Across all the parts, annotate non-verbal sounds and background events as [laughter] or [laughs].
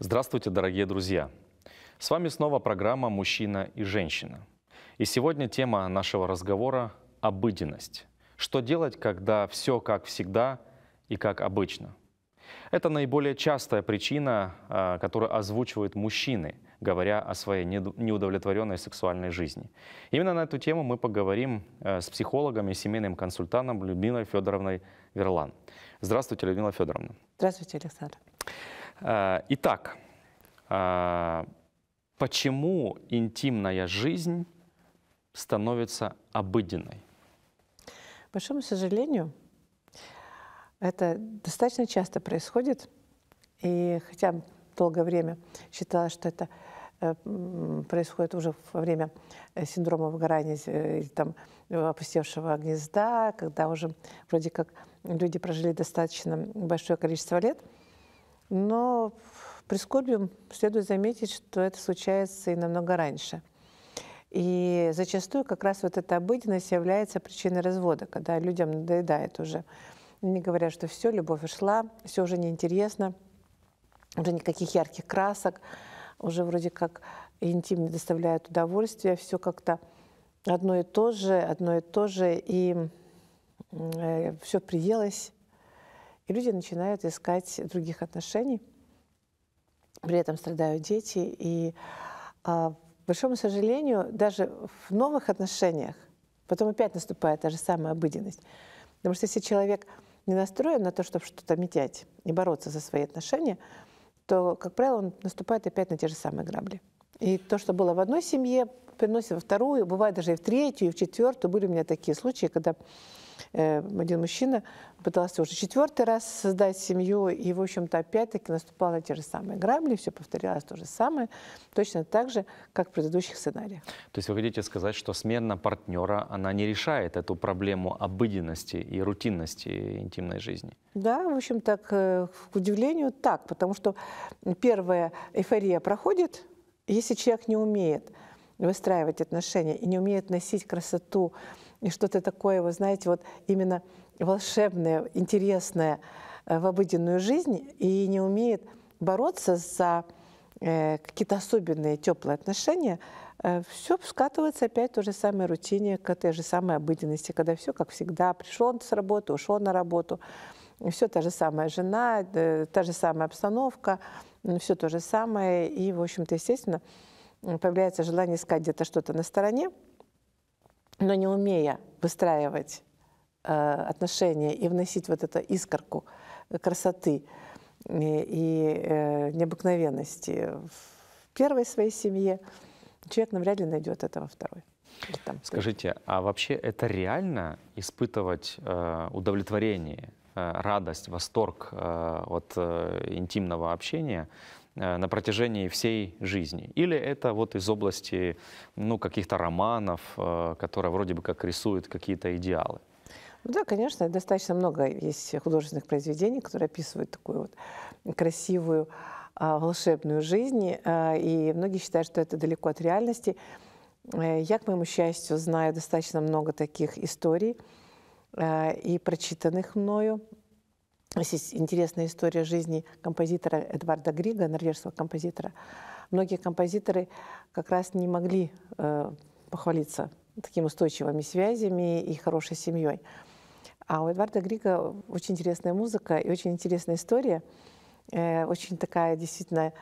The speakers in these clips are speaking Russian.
Здравствуйте, дорогие друзья! С вами снова программа «Мужчина и женщина». И сегодня тема нашего разговора – обыденность. Что делать, когда все как всегда и как обычно – это наиболее частая причина, а, которую озвучивают мужчины, говоря о своей неудовлетворенной сексуальной жизни. Именно на эту тему мы поговорим э, с психологом и семейным консультантом Людмилой Федоровной Верлан. Здравствуйте, Людмила Федоровна. Здравствуйте, Александр. Э, итак, э, почему интимная жизнь становится обыденной? К большому сожалению, это достаточно часто происходит. И хотя долгое время считалось, что это э, происходит уже во время э, синдрома выгорания э, или там опустевшего гнезда, когда уже вроде как люди прожили достаточно большое количество лет. Но при прискорбием следует заметить, что это случается и намного раньше. И зачастую как раз вот эта обыденность является причиной развода, когда людям надоедает уже мне говорят, что все, любовь ушла, все уже неинтересно, уже никаких ярких красок, уже вроде как интим не доставляет удовольствия, все как-то одно и то же, одно и то же, и э, все приелось. И люди начинают искать других отношений. При этом страдают дети. И, э, большому сожалению, даже в новых отношениях потом опять наступает та же самая обыденность. Потому что если человек не настроен на то, чтобы что-то метять и бороться за свои отношения, то, как правило, он наступает опять на те же самые грабли. И то, что было в одной семье, переносит во вторую, бывает даже и в третью, и в четвертую. Были у меня такие случаи, когда э, один мужчина пытался уже четвертый раз создать семью, и, в общем-то, опять-таки наступало на те же самые грабли, все повторялось то же самое, точно так же, как в предыдущих сценариях. То есть вы хотите сказать, что смена партнера, она не решает эту проблему обыденности и рутинности интимной жизни? Да, в общем, так, э, к удивлению, так, потому что первая эйфория проходит, если человек не умеет – выстраивать отношения и не умеет носить красоту и что-то такое, вы знаете, вот именно волшебное, интересное э, в обыденную жизнь и не умеет бороться за э, какие-то особенные теплые отношения, э, все скатывается опять в той же самой рутине, к этой же самой обыденности, когда все как всегда. Пришел он с работы, ушел на работу, все та же самая жена, та же самая обстановка, все то же самое. И, в общем-то, естественно, появляется желание искать где-то что-то на стороне, но не умея выстраивать э, отношения и вносить вот эту искорку э, красоты э, и необыкновенности в первой своей семье, человек навряд ли найдет этого второй. Там, Скажите, а вообще это реально испытывать удовлетворение Э, радость, восторг э, от э, интимного общения на протяжении всей жизни. Или это вот из области ну, каких-то романов, которые вроде бы как рисуют какие-то идеалы. Ну да, конечно, достаточно много есть художественных произведений, которые описывают такую вот красивую волшебную жизнь, и многие считают, что это далеко от реальности. Я, к моему счастью, знаю достаточно много таких историй, Э, и прочитанных мною. Здесь интересная история жизни композитора Эдварда Грига, норвежского композитора. Многие композиторы как раз не могли э, похвалиться таким устойчивыми связями и хорошей семьей. А у Эдварда Грига очень интересная музыка и очень интересная история. Э, очень такая действительно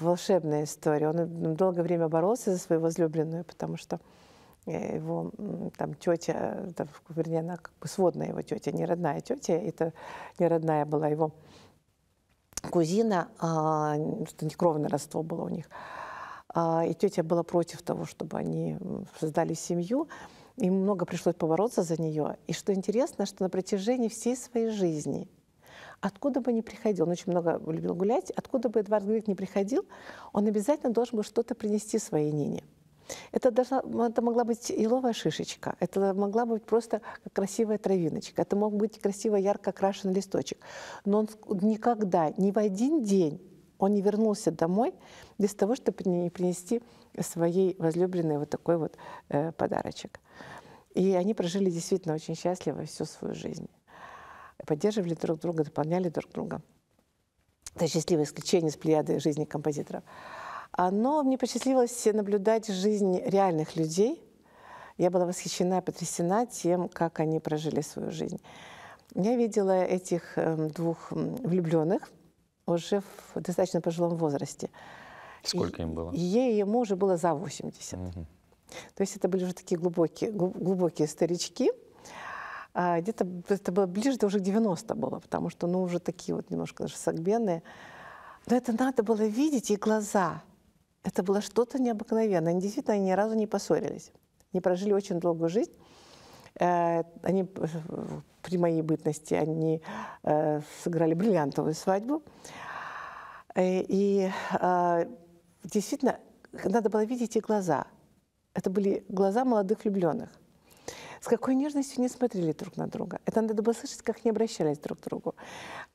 волшебная история. Он долгое время боролся за свою возлюбленную, потому что Э, его там тетя, э, там, вернее, она как бы сводная его тетя, не родная тетя, это не родная была его кузина, а, что не кровное родство было у них. А, и тетя была против того, чтобы они создали семью. и много пришлось побороться за нее. И что интересно, что на протяжении всей своей жизни, откуда бы ни приходил, он очень много любил гулять, откуда бы Эдвард Грик не приходил, он обязательно должен был что-то принести своей Нине. Это, должна, это могла быть еловая шишечка, это могла быть просто красивая травиночка, это мог быть красиво ярко окрашенный листочек. Но он никогда, ни в один день он не вернулся домой без того, чтобы не принести своей возлюбленной вот такой вот э, подарочек. И они прожили действительно очень счастливо всю свою жизнь. Поддерживали друг друга, дополняли друг друга. Это счастливое исключение из плеяды жизни композиторов. А, но мне посчастливилось наблюдать жизнь реальных людей. Я была восхищена, потрясена тем, как они прожили свою жизнь. Я видела этих эм, двух влюбленных уже в достаточно пожилом возрасте. Сколько им было? Ей и ему уже было за 80. Угу. То есть это были уже такие глубокие, глубокие старички. А, где-то это было ближе, это уже 90 было, потому что ну, уже такие вот немножко даже согбенные. Но это надо было видеть и глаза – это было что-то необыкновенное. Они действительно ни разу не поссорились. Они прожили очень долгую жизнь. Э, они э, при моей бытности они э, сыграли бриллиантовую свадьбу. И действительно, надо было видеть их глаза. Это были глаза молодых влюбленных с какой нежностью не смотрели друг на друга. Это надо было слышать, как не обращались друг к другу.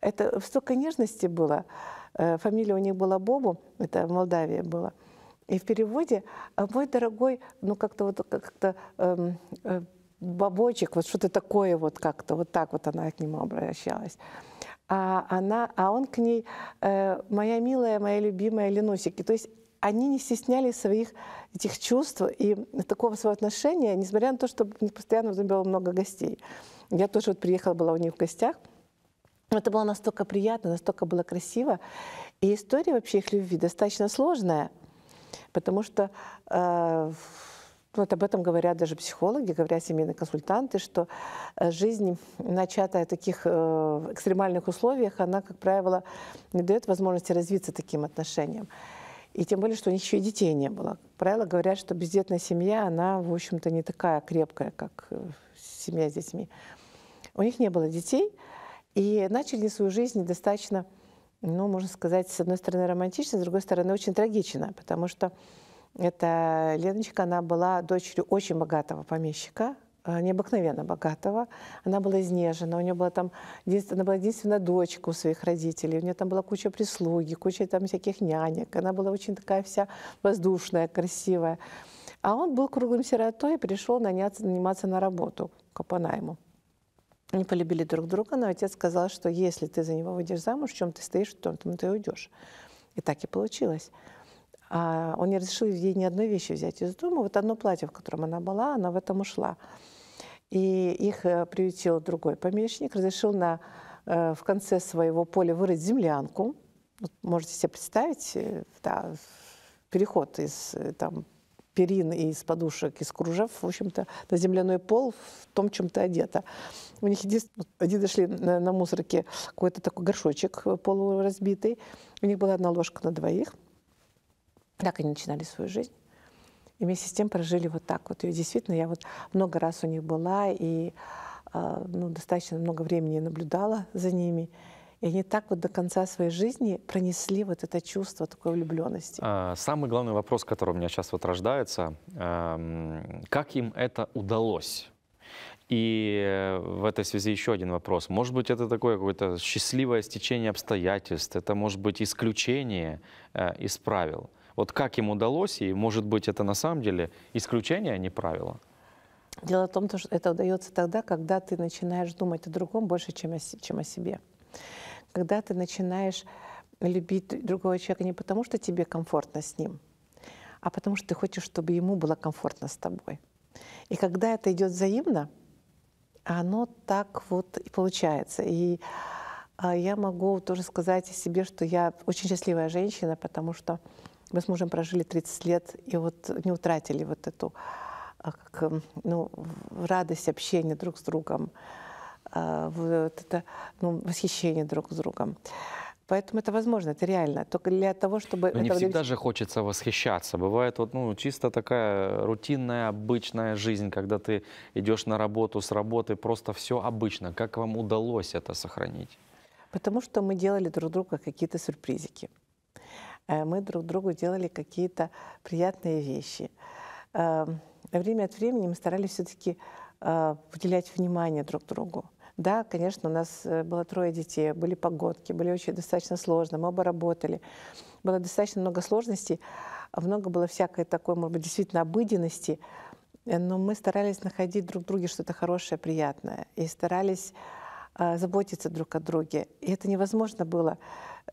Это столько нежности было. Э, фамилия у них была Бобу, это в Молдавии было. И в переводе «А «мой дорогой», ну как-то вот как-то эм, э, бабочек, вот что-то такое вот как-то, вот так вот она к нему обращалась. А, она, а он к ней э, «моя милая, моя любимая Ленусики». То есть они не стесняли своих этих чувств и такого своего отношения, несмотря на то, что постоянно было много гостей. Я тоже вот приехала, была у них в гостях. Это было настолько приятно, настолько было красиво. И история вообще их любви достаточно сложная, потому что э, вот об этом говорят даже психологи, говорят семейные консультанты, что э, жизнь, начатая в таких э, экстремальных условиях, она, как правило, не дает возможности развиться таким отношениям. И тем более, что у них еще и детей не было. Как правило, говорят, что бездетная семья, она, в общем-то, не такая крепкая, как э, семья с детьми. У них не было детей, и начали свою жизнь достаточно, ну, можно сказать, с одной стороны романтично, с другой стороны очень трагично, потому что эта Леночка, она была дочерью очень богатого помещика, а, необыкновенно богатого. Она была изнежена, у нее была там она была единственная дочка у своих родителей, у нее там была куча прислуги, куча там всяких нянек. Она была очень такая вся воздушная, красивая. А он был круглым сиротой и пришел наняться, наниматься на работу по найму. Они полюбили друг друга, но отец сказал, что если ты за него выйдешь замуж, в чем ты стоишь, в том ты уйдешь. И так и получилось. А он не разрешил ей ни одной вещи взять из дома. Вот одно платье, в котором она была, она в этом ушла. И их э, приютил другой помещник, разрешил на, э, в конце своего поля вырыть землянку. Вот можете себе представить, э, да, переход из там, перин и из подушек, из кружев, в общем-то, на земляной пол в том, чем то одета. У них они дошли на, на мусорке какой-то такой горшочек полуразбитый. У них была одна ложка на двоих. Так они начинали свою жизнь. И вместе с тем прожили вот так вот. И действительно, я вот много раз у них была и а, ну, достаточно много времени наблюдала за ними. И они так вот до конца своей жизни пронесли вот это чувство такой влюбленности. А, самый главный вопрос, который у меня сейчас вот рождается, эм, как им это удалось? И э, в этой связи еще один вопрос. Может быть, это такое какое-то счастливое стечение обстоятельств, это может быть исключение э, из правил – вот как им удалось, и может быть это на самом деле исключение, а не правило? Дело в том, что это удается тогда, когда ты начинаешь думать о другом больше, чем о, чем о себе. Когда ты начинаешь любить другого человека не потому, что тебе комфортно с ним, а потому что ты хочешь, чтобы ему было комфортно с тобой. И когда это идет взаимно, оно так вот и получается. И а, я могу тоже сказать о себе, что я очень счастливая женщина, потому что мы с мужем прожили 30 лет и вот не утратили вот эту а, как, эм, ну, радость общения друг с другом, а, вот это ну, восхищение друг с другом. Поэтому это возможно, это реально. Только для того, чтобы... Но не всегда добиться... же хочется восхищаться. Бывает вот, ну, чисто такая рутинная, обычная жизнь, когда ты идешь на работу, с работы, просто все обычно. Как вам удалось это сохранить? Потому что мы делали друг друга какие-то сюрпризики. Э, мы друг другу делали какие-то приятные вещи. Эм, время от времени мы старались все-таки э, уделять внимание друг другу. Да, конечно, у нас э, было трое детей, были погодки, были очень достаточно сложно, мы оба работали. Было достаточно много сложностей, много было всякой такой, может быть, действительно обыденности, но мы старались находить друг в друге что-то хорошее, приятное, и старались а, заботиться друг о друге. И это невозможно было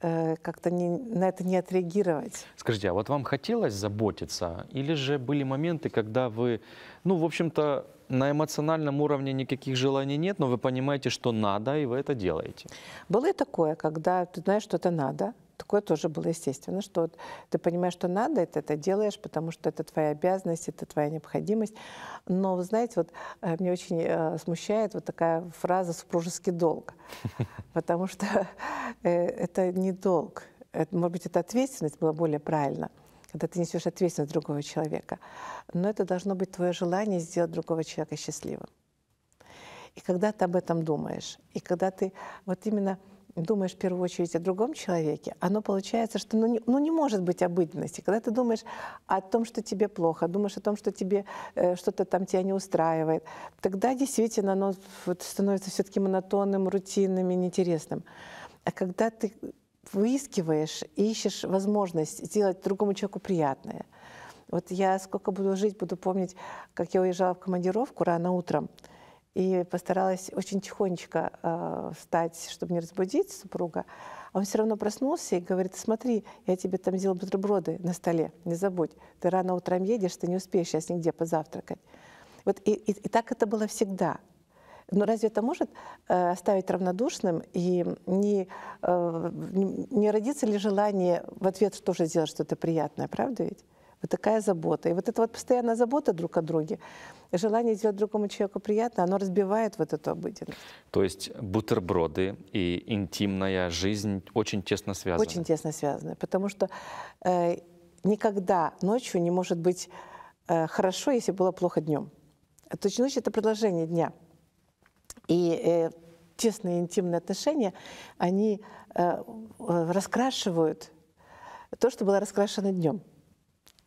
э, как-то не, на это не отреагировать. Скажите, а вот вам хотелось заботиться? Или же были моменты, когда вы, ну, в общем-то, на эмоциональном уровне никаких желаний нет, но вы понимаете, что надо, и вы это делаете? Было и такое, когда ты знаешь, что это надо, такое тоже было естественно, что вот ты понимаешь, что надо, это это делаешь, потому что это твоя обязанность, это твоя необходимость. Но, вы знаете, вот э, мне очень э, смущает вот такая фраза «супружеский долг», [laughs] потому что э, это не долг, может быть, это ответственность была более правильно – когда ты несешь ответственность другого человека. Но это должно быть твое желание сделать другого человека счастливым. И когда ты об этом думаешь, и когда ты вот именно думаешь в первую очередь о другом человеке, оно получается, что ну не, ну, не может быть обыденности. Когда ты думаешь о том, что тебе плохо, думаешь о том, что тебе э, что-то там тебя не устраивает, тогда действительно оно вот, становится все-таки монотонным, рутинным и неинтересным. А когда ты выискиваешь и ищешь возможность сделать другому человеку приятное, вот я сколько буду жить, буду помнить, как я уезжала в командировку рано утром, и постаралась очень тихонечко э, встать, чтобы не разбудить супруга. А он все равно проснулся и говорит, смотри, я тебе там сделал бутерброды на столе, не забудь. Ты рано утром едешь, ты не успеешь сейчас нигде позавтракать. Вот и, и, и так это было всегда. Но разве это может э, оставить равнодушным и не, э, не родится ли желание в ответ тоже сделать что-то приятное, правда ведь? Вот такая забота. И вот эта вот постоянная забота друг о друге, желание сделать другому человеку приятно, оно разбивает вот эту обыденность. То есть бутерброды и интимная жизнь очень тесно связаны? Очень тесно связаны, потому что э, никогда ночью не может быть э, хорошо, если было плохо днем. То есть ночь – это продолжение дня. И э, тесные интимные отношения, они э, раскрашивают то, что было раскрашено днем.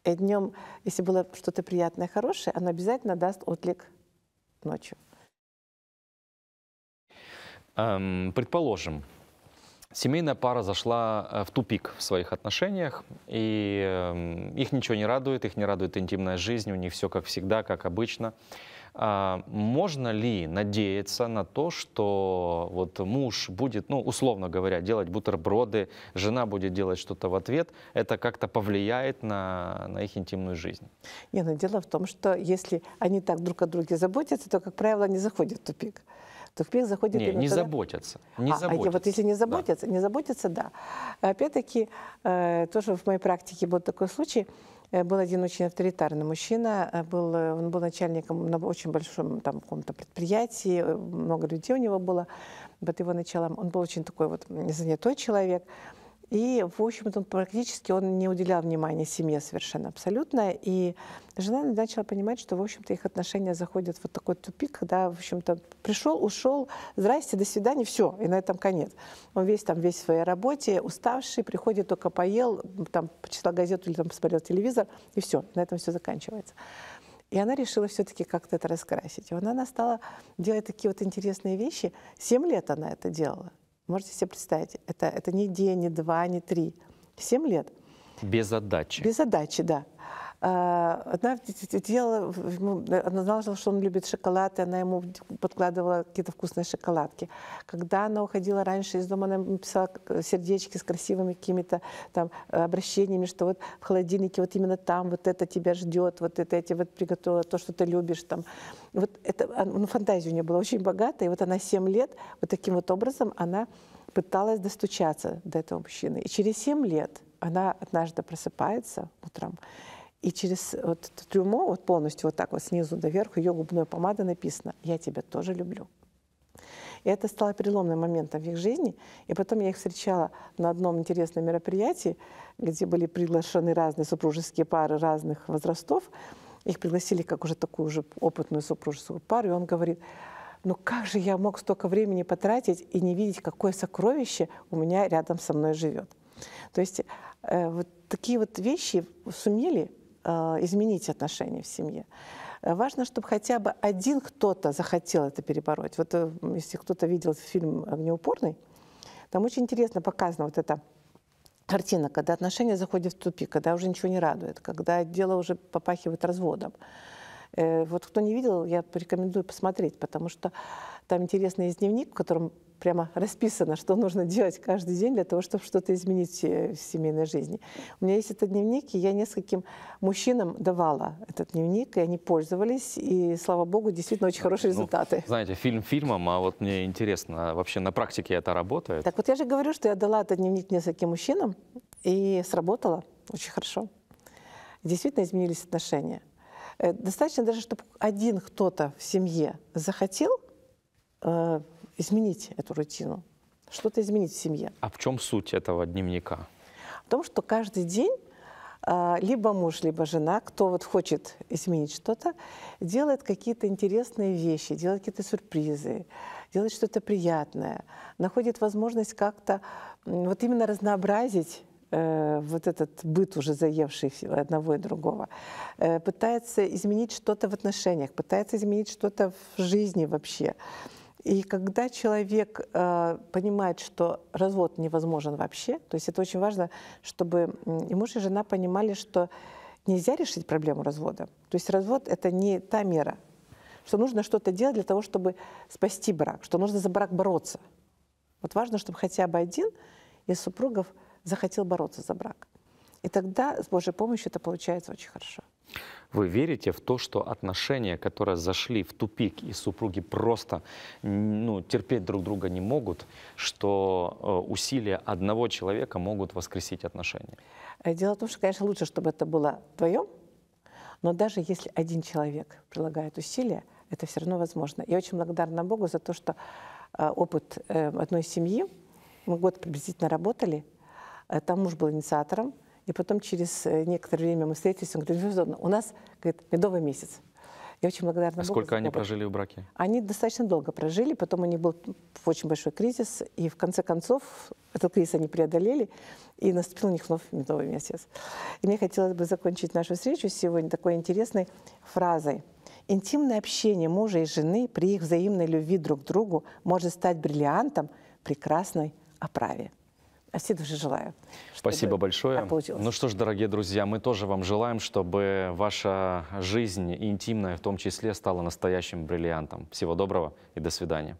Э, днем, если было что-то приятное, хорошее, оно обязательно даст отлик ночью. Эм, предположим, семейная пара зашла э, в тупик в своих отношениях, и эм, их ничего не радует, их не радует интимная жизнь, у них все как всегда, как обычно. А можно ли надеяться на то, что вот муж будет, ну, условно говоря, делать бутерброды, жена будет делать что-то в ответ, это как-то повлияет на, на их интимную жизнь? Не, но ну, дело в том, что если они так друг о друге заботятся, то, как правило, они заходят в тупик тупик заходит не, не туда. заботятся. Не а, заботятся. А, вот если не заботятся, да. не заботятся, да. Опять-таки, э, тоже в моей практике был такой случай, Э, был один очень авторитарный мужчина, э, был, э, он был начальником на очень большом там, каком-то предприятии, много людей у него было под его началом. Он был очень такой вот занятой человек. И, в общем-то, практически он не уделял внимания семье совершенно абсолютно. И жена начала понимать, что, в общем-то, их отношения заходят в вот такой тупик, когда, в общем-то, пришел, ушел, здрасте, до свидания, все, и на этом конец. Он весь там, весь в своей работе, уставший, приходит, только поел, там, почитал газету или там посмотрел телевизор, и все, на этом все заканчивается. И она решила все-таки как-то это раскрасить. И она, она стала делать такие вот интересные вещи. Семь лет она это делала. Можете себе представить, это, это не день, не два, не три. Семь лет. Без отдачи. Без отдачи, да. А, Одна делала, э, она знала, что он любит шоколад, и она ему подкладывала какие-то вкусные шоколадки. Когда она уходила раньше из дома, она писала э, сердечки с красивыми какими-то там э, обращениями, что вот в холодильнике вот именно там вот это тебя ждет, вот это я тебе вот приготовила, то, что ты любишь там. Вот это, а, ну, фантазия у нее была очень богатая, и вот она 7 лет вот таким вот образом она пыталась достучаться до этого мужчины. И через 7 лет она однажды просыпается утром и через вот эту трюмо, вот полностью вот так вот снизу до верху ее губной помады написано «Я тебя тоже люблю». И это стало переломным моментом в их жизни. И потом я их встречала на одном интересном мероприятии, где были приглашены разные супружеские пары разных возрастов. Их пригласили как уже такую же опытную супружескую пару. И он говорит, ну как же я мог столько времени потратить и не видеть, какое сокровище у меня рядом со мной живет. То есть э, вот такие вот вещи сумели Э, изменить отношения в семье. Э, важно, чтобы хотя бы один кто-то захотел это перебороть. Вот э, если кто-то видел фильм «Огнеупорный», там очень интересно показано вот это картина, когда отношения заходят в тупик, когда уже ничего не радует, когда дело уже попахивает разводом. Вот кто не видел, я рекомендую посмотреть, потому что там интересный есть дневник, в котором прямо расписано, что нужно делать каждый день для того, чтобы что-то изменить э, в семейной жизни. У меня есть этот дневник, и я нескольким мужчинам давала этот дневник, и они пользовались, и, слава богу, действительно очень хорошие ну, результаты. Знаете, фильм фильмом, а вот мне интересно, а вообще на практике это работает? Так вот я же говорю, что я дала этот дневник нескольким мужчинам, и сработало очень хорошо. Действительно изменились отношения. Э, достаточно даже, чтобы один кто-то в семье захотел э, изменить эту рутину, что-то изменить в семье. А в чем суть этого дневника? В том, что каждый день а, либо муж, либо жена, кто вот хочет изменить что-то, делает какие-то интересные вещи, делает какие-то сюрпризы, делает что-то приятное, находит возможность как-то вот именно разнообразить э, вот этот быт уже заевший одного и другого, э, пытается изменить что-то в отношениях, пытается изменить что-то в жизни вообще. И когда человек э, понимает, что развод невозможен вообще, то есть это очень важно, чтобы и муж, и жена понимали, что нельзя решить проблему развода. То есть развод — это не та мера, что нужно что-то делать для того, чтобы спасти брак, что нужно за брак бороться. Вот важно, чтобы хотя бы один из супругов захотел бороться за брак. И тогда с Божьей помощью это получается очень хорошо. Вы верите в то, что отношения, которые зашли в тупик, и супруги просто ну, терпеть друг друга не могут, что э, усилия одного человека могут воскресить отношения? Э, дело в том, что, конечно, лучше, чтобы это было вдвоем, но даже если один человек прилагает усилия, это все равно возможно. Я очень благодарна Богу за то, что э, опыт одной семьи, мы год приблизительно работали, там муж был инициатором, и потом через э, некоторое время мы встретились, он говорит, безусловно, у нас, говорит, медовый месяц. Я очень благодарна а Сколько они прожили в браке? Они достаточно долго прожили, потом у них был очень большой кризис, и в конце концов этот кризис они преодолели, и наступил у них вновь медовый месяц. И мне хотелось бы закончить нашу встречу сегодня такой интересной фразой. Интимное общение мужа и жены при их взаимной любви друг к другу может стать бриллиантом прекрасной оправе. От всей души желаю. Спасибо большое. Ну что ж, дорогие друзья, мы тоже вам желаем, чтобы ваша жизнь интимная в том числе стала настоящим бриллиантом. Всего доброго и до свидания.